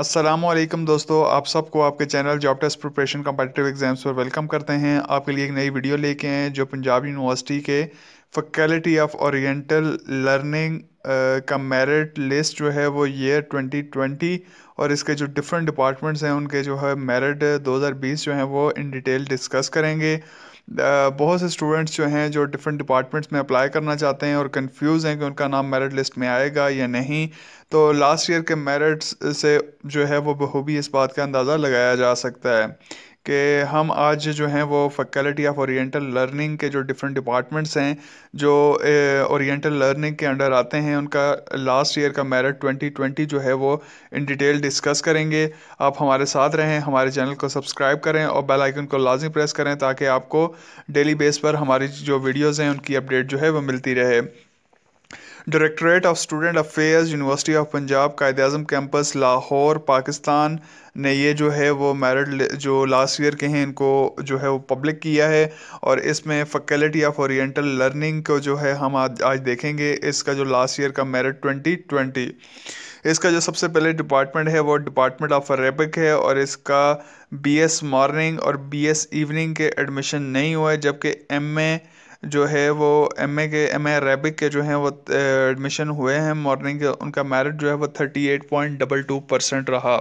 असलम दोस्तों आप सबको आपके channel job test preparation competitive exams पर वेलकम करते हैं आपके लिए एक नई वीडियो लेके आए जो पंजाब यूनिवर्सिटी के फैकल्टी ऑफ ओरिएंटल लर्निंग का मेरिट लिस्ट जो है वो ईयर 2020 और इसके जो डिफरेंट डिपार्टमेंट्स हैं उनके जो है मेरिट 2020 जो हैं वो इन डिटेल डिस्कस करेंगे बहुत से स्टूडेंट्स जो हैं जो डिफरेंट डिपार्टमेंट्स में अप्लाई करना चाहते हैं और कंफ्यूज हैं कि उनका नाम मेरिट लिस्ट में आएगा या नहीं तो लास्ट ईयर के मेरिट्स से जो है वो बहुबी इस बात का अंदाज़ा लगाया जा सकता है कि हम आज जो हैं वो फैकल्टी ऑफ ओरिएंटल लर्निंग के जो डिफरेंट डिपार्टमेंट्स हैं जो ओरिएंटल लर्निंग के अंडर आते हैं उनका लास्ट ईयर का मेरिट 2020 जो है वो इन डिटेल डिस्कस करेंगे आप हमारे साथ रहें हमारे चैनल को सब्सक्राइब करें और बेल आइकन को लाजमी प्रेस करें ताकि आपको डेली बेस पर हमारी जो वीडियोज़ हैं उनकी अपडेट जो है वो मिलती रहे directorate of student affairs university of Punjab Quaid Azam campus Lahore Pakistan ने ये जो है वो मेरिट जो लास्ट ईयर के हैं इनको जो है वो पब्लिक किया है और इसमें फैकल्टी ऑफ ओरिएंटल लर्निंग को जो है हम आज आज देखेंगे इसका जो लास्ट ईयर का मेरिट ट्वेंटी ट्वेंटी इसका जो सबसे पहले डिपार्टमेंट है वो डिपार्टमेंट ऑफ अरेबिक है और इसका बीएस मॉर्निंग और बीएस इवनिंग के एडमिशन नहीं हुआ है जबकि एमए जो है वो एम ए के एम ए अरेबिक के जो हैं वो एडमिशन हुए हैं मॉर्निंग उनका मेरिट जो है वो thirty eight point double two percent रहा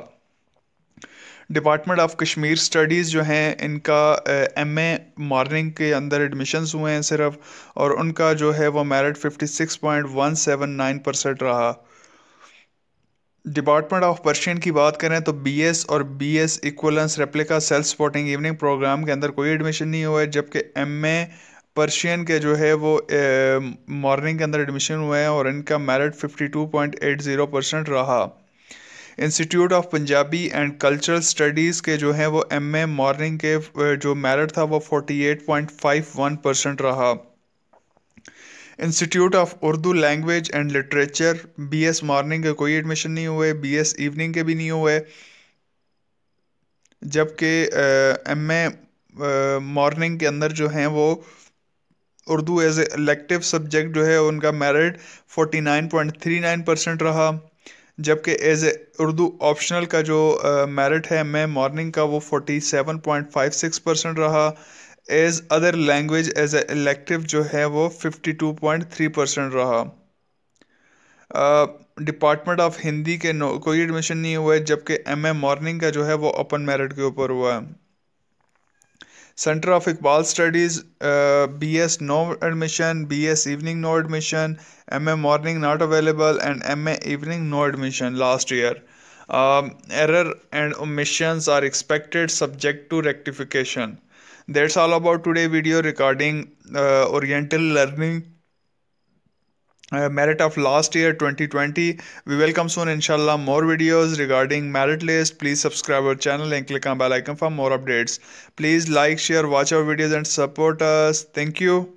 डिपार्टमेंट ऑफ कश्मीर स्टडीज़ जो हैं इनका एम ए मॉर्निंग के अंदर एडमिशन्स हुए हैं सिर्फ और उनका जो है वो merit fifty six point one seven nine percent रहा डिपार्टमेंट ऑफ पर्शियन की बात करें तो बीएस और BS equivalence replica self supporting evening program के अंदर कोई एडमिशन नहीं हुआ है जबकि एमए पर्शियन के जो है वो मॉर्निंग के अंदर एडमिशन हुए हैं और इनका मेरिट 52.80 परसेंट रहा institute of Punjabi and cultural studies के जो हैं वो एम ए मॉर्निंग के जो मेरिट था वो 48.51 परसेंट रहा institute of Urdu language and literature B S morning के कोई एडमिशन नहीं हुए बी एस इवनिंग के भी नहीं हुए जबकि एम ए मॉर्निंग के अंदर जो हैं वो उर्दू एज एलेक्टिव सब्जेक्ट जो है उनका मेरिट 49.39 परसेंट रहा जबकि एज ए उर्दू ऑप्शनल का जो मेरिट है मैं मॉर्निंग का वो 47.56 परसेंट रहा as other language as A जो है वो 52.3 परसेंट रहा डिपार्टमेंट ऑफ हिंदी के नो, कोई एडमिशन नहीं हुआ है जबकि एम ए मॉर्निंग का जो है वो ओपन मेरिट के ऊपर हुआ है Center of Iqbal Studies, uh, BS no admission, BS evening no admission, MA morning not available, and MA evening no admission last year. Um, error and omissions are expected subject to rectification. That's all about today video regarding uh, oriental learning uh, merit of last year 2020 we welcome soon inshallah more videos regarding merit list please subscribe our channel and click on bell icon for more updates please like share watch our videos and support us thank you